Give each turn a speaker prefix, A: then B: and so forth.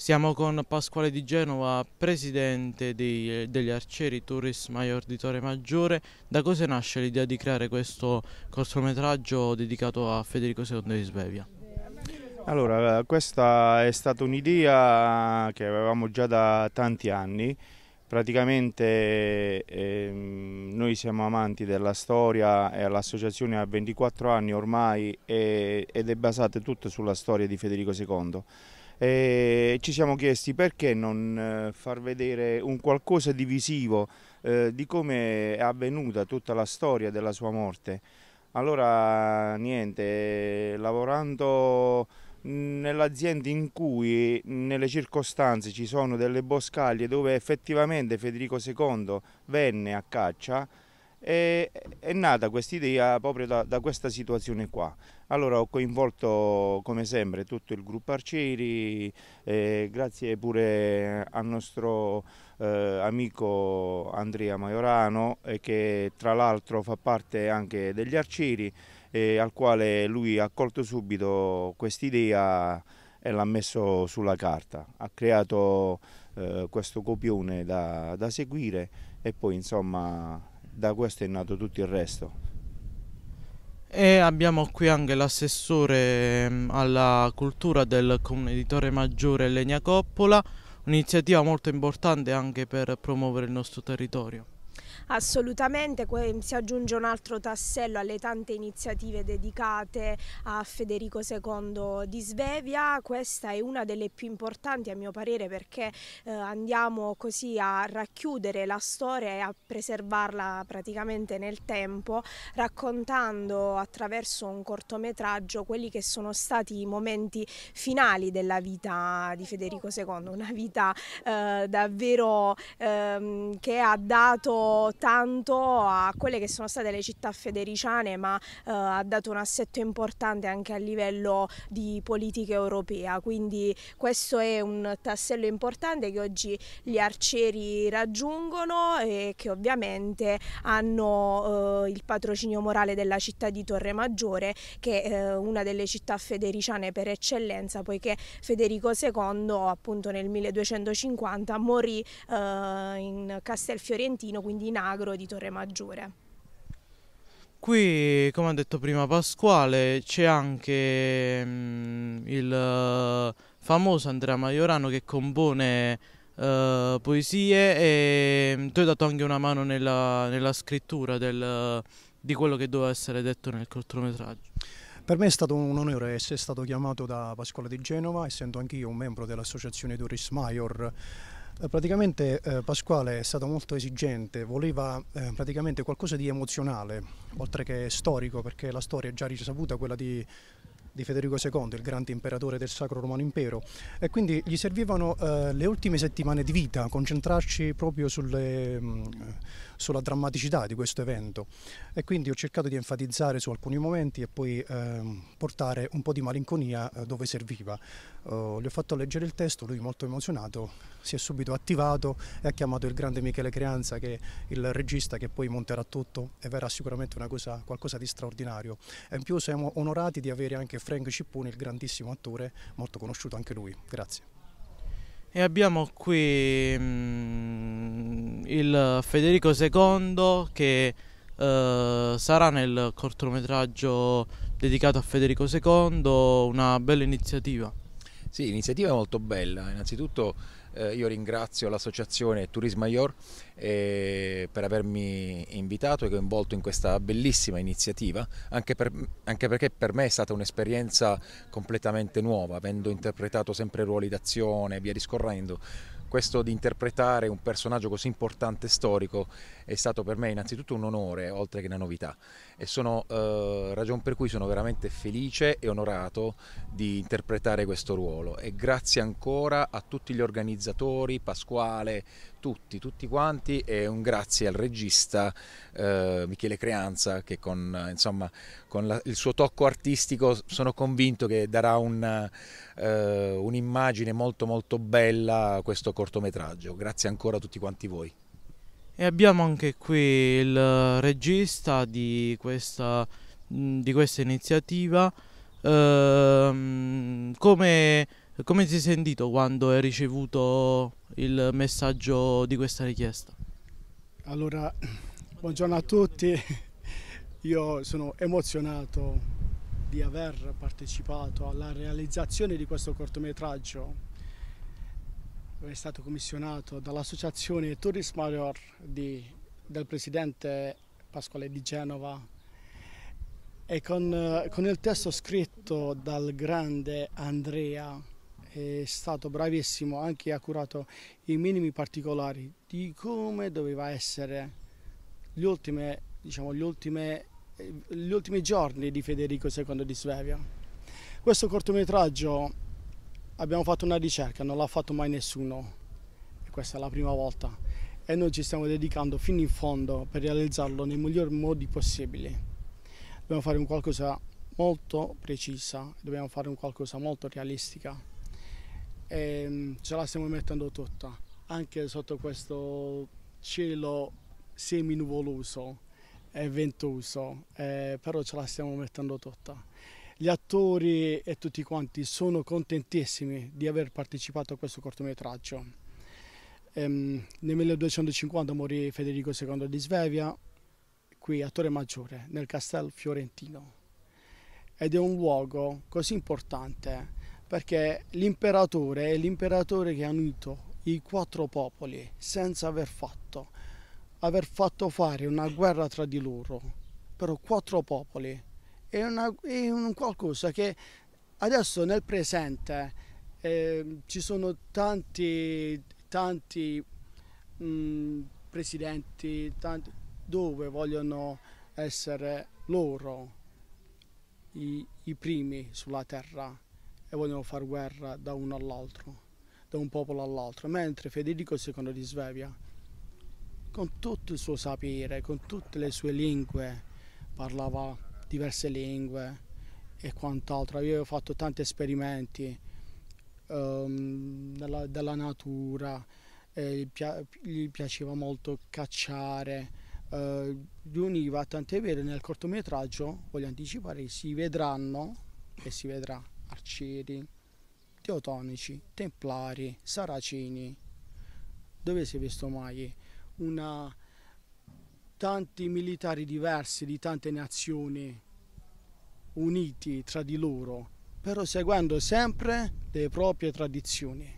A: Siamo con Pasquale Di Genova, presidente dei, eh, degli arcieri Tourist Maior di Torre Maggiore. Da cosa nasce l'idea di creare questo cortometraggio dedicato a Federico II di Svevia?
B: Allora, questa è stata un'idea che avevamo già da tanti anni. Praticamente ehm, noi siamo amanti della storia e l'associazione ha 24 anni ormai e, ed è basata tutta sulla storia di Federico II e ci siamo chiesti perché non eh, far vedere un qualcosa di visivo eh, di come è avvenuta tutta la storia della sua morte. Allora niente, lavorando mm, nell'azienda in cui nelle circostanze ci sono delle boscaglie dove effettivamente Federico II venne a caccia, e, è nata questa idea proprio da, da, questa situazione qua. Allora ho coinvolto come sempre tutto il gruppo Arcieri, eh, grazie pure al nostro eh, amico Andrea Maiorano eh, che tra l'altro fa parte anche degli Arcieri al quale lui ha colto subito questa idea e l'ha messo sulla carta. Ha creato eh, questo copione da, da seguire e poi insomma da questo è nato tutto il resto.
A: E abbiamo qui anche l'assessore ehm, alla cultura del comune di Torre Maggiore Legna Coppola, un'iniziativa molto importante anche per promuovere il nostro territorio.
C: Assolutamente, si aggiunge un altro tassello alle tante iniziative dedicate a Federico II di Svevia, questa è una delle più importanti a mio parere perché eh, andiamo così a racchiudere la storia e a preservarla praticamente nel tempo, raccontando attraverso un cortometraggio quelli che sono stati i momenti finali della vita di Federico II, una vita eh, davvero ehm, che ha dato tanto a quelle che sono state le città federiciane, ma eh, ha dato un assetto importante anche a livello di politica europea. Quindi questo è un tassello importante che oggi gli arcieri raggiungono e che ovviamente hanno eh, il patrocinio morale della città di Torre Maggiore, che è eh, una delle città federiciane per eccellenza, poiché Federico II appunto nel 1250 morì eh, in Castel Fiorentino, quindi in Vinagro di Maggiore.
A: Qui, come ha detto prima Pasquale, c'è anche mh, mm, il eh, famoso Andrea Maiorano che compone uh, poesie e mm, tu hai dato anche una mano nella, nella scrittura del, di quello che doveva essere detto nel cortometraggio.
D: Per me è stato un onore essere stato chiamato da Pasquale di Genova, essendo anch'io un membro dell'associazione Doris Maior. Eh, praticamente eh, Pasquale è stato molto esigente, voleva eh, praticamente qualcosa di emozionale, oltre che storico, perché la storia è già risaputa, quella di di Federico II, il grande imperatore del Sacro Romano Impero. E quindi gli servivano eh, le ultime settimane di vita, concentrarci proprio sulle, mh, sulla drammaticità di questo evento. E quindi ho cercato di enfatizzare su alcuni momenti e poi eh, portare un po' di malinconia eh, dove serviva. Uh, gli ho fatto leggere il testo, lui molto emozionato si è subito attivato e ha chiamato il grande Michele Creanza, che è il regista che poi monterà tutto e verrà sicuramente cosa, qualcosa di straordinario. E in più siamo onorati di avere anche Frank Cippone, il grandissimo attore, molto conosciuto anche lui. Grazie.
A: E abbiamo qui mh, mm, il Federico II che eh, sarà nel cortometraggio dedicato a Federico II, una bella iniziativa.
E: Sì, l'iniziativa è molto bella, innanzitutto eh, io ringrazio l'associazione Turismo Maior eh, per avermi invitato e coinvolto in questa bellissima iniziativa, anche, per, anche perché per me è stata un'esperienza completamente nuova, avendo interpretato sempre ruoli d'azione e via discorrendo questo di interpretare un personaggio così importante e storico è stato per me innanzitutto un onore, oltre che una novità e sono eh, ragion per cui sono veramente felice e onorato di interpretare questo ruolo e grazie ancora a tutti gli organizzatori, Pasquale, tutti, tutti quanti e un grazie al regista eh, Michele Creanza che con, insomma, con la, il suo tocco artistico sono convinto che darà eh, un'immagine eh, un molto molto bella a questo cortometraggio. Grazie ancora a tutti quanti voi.
A: E abbiamo anche qui il regista di questa, mm, di questa iniziativa. Ehm, come, come ti sei sentito quando hai ricevuto il messaggio di questa richiesta?
F: Allora, buongiorno a tutti. Io sono emozionato di aver partecipato alla realizzazione di questo cortometraggio è stato commissionato dall'associazione Touris Major di, del presidente Pasquale di Genova e con, con, il testo scritto dal grande Andrea è stato bravissimo, anche ha curato i minimi particolari di come doveva essere gli ultimi, diciamo, gli ultimi, gli ultimi giorni di Federico II di Svevia. Questo cortometraggio Abbiamo fatto una ricerca, non l'ha fatto mai nessuno e questa è la prima volta e noi ci stiamo dedicando fino in fondo per realizzarlo nei migliori modi possibili. Dobbiamo fare un qualcosa molto precisa, dobbiamo fare un qualcosa molto realistica e mm, ce la stiamo mettendo tutta, anche sotto questo cielo semi nuvoloso e ventoso, eh, però ce la stiamo mettendo tutta gli attori e tutti quanti sono contentissimi di aver partecipato a questo cortometraggio. Ehm, nel 1250 morì Federico II di Svevia, qui attore maggiore, nel Castel Fiorentino. Ed è un luogo così importante perché l'imperatore è l'imperatore che ha unito i quattro popoli senza aver fatto, aver fatto fare una guerra tra di loro, però quattro popoli è, una, è un qualcosa che adesso nel presente eh, ci sono tanti, tanti mh, mm, presidenti tanti, dove vogliono essere loro i, i primi sulla terra e vogliono fare guerra da uno all'altro, da un popolo all'altro, mentre Federico II di Svevia, con tutto il suo sapere, con tutte le sue lingue, parlava diverse lingue e quant'altro. Io ho fatto tanti esperimenti um, della, della, natura, eh, gli piaceva molto cacciare, eh, li univa, tant'è vero nel cortometraggio, voglio anticipare, si vedranno e si vedrà arcieri, teotonici, templari, saracini. Dove si è visto mai una tanti militari diversi di tante nazioni uniti tra di loro, però seguendo sempre le proprie tradizioni.